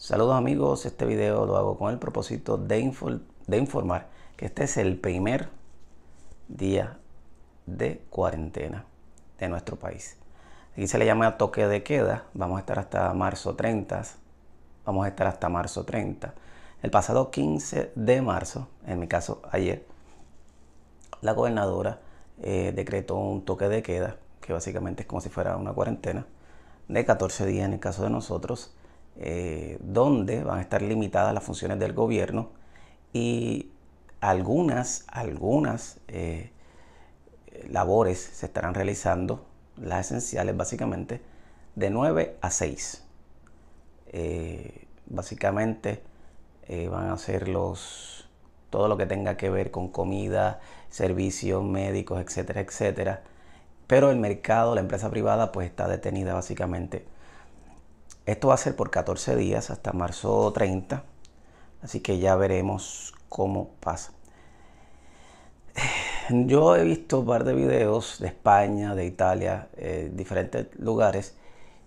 Saludos amigos, este video lo hago con el propósito de, informar que este es el primer día de cuarentena de nuestro país. Aquí se le llama toque de queda, vamos a estar hasta marzo 30, vamos a estar hasta marzo 30. El pasado 15 de marzo, en mi caso ayer, la gobernadora eh, decretó un toque de queda, que básicamente es como si fuera una cuarentena, de 14 días en el caso de nosotros eh, donde van a estar limitadas las funciones del gobierno y algunas, algunas eh, labores se estarán realizando, las esenciales básicamente, de 9 a 6. Eh, básicamente van a ser los, todo lo que tenga que ver con comida, servicios médicos, etcétera, etcétera. Pero el mercado, la empresa privada, pues está detenida básicamente esto va a ser por 14 días hasta marzo 30, así que ya veremos cómo pasa. Yo he visto un par de videos de España, de Italia, eh, diferentes lugares,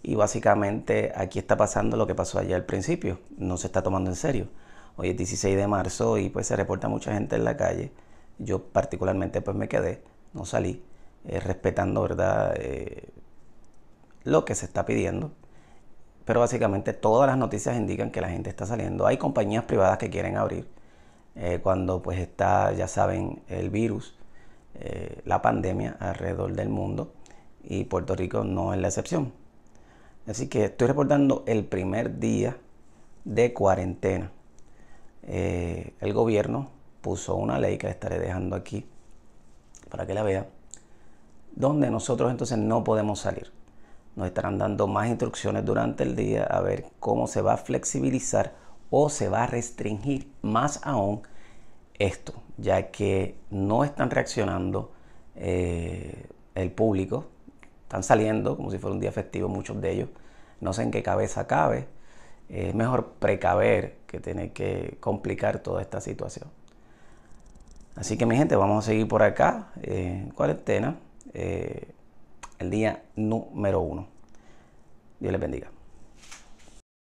y básicamente aquí está pasando lo que pasó allá al principio, no se está tomando en serio. Hoy es 16 de marzo y pues se reporta mucha gente en la calle. Yo particularmente pues me quedé, no salí, eh, respetando, ¿verdad? Eh, lo que se está pidiendo pero básicamente todas las noticias indican que la gente está saliendo. Hay compañías privadas que quieren abrir eh, cuando pues está, ya saben, el virus, eh, la pandemia alrededor del mundo y Puerto Rico no es la excepción. Así que estoy reportando el primer día de cuarentena. Eh, el gobierno puso una ley que estaré dejando aquí para que la vea, donde nosotros entonces no podemos salir nos estarán dando más instrucciones durante el día a ver cómo se va a flexibilizar o se va a restringir más aún esto, ya que no están reaccionando eh, el público, están saliendo como si fuera un día festivo muchos de ellos, no sé en qué cabeza cabe, es mejor precaver que tener que complicar toda esta situación. Así que mi gente, vamos a seguir por acá, eh, en cuarentena. Eh, el día número uno. Dios les bendiga.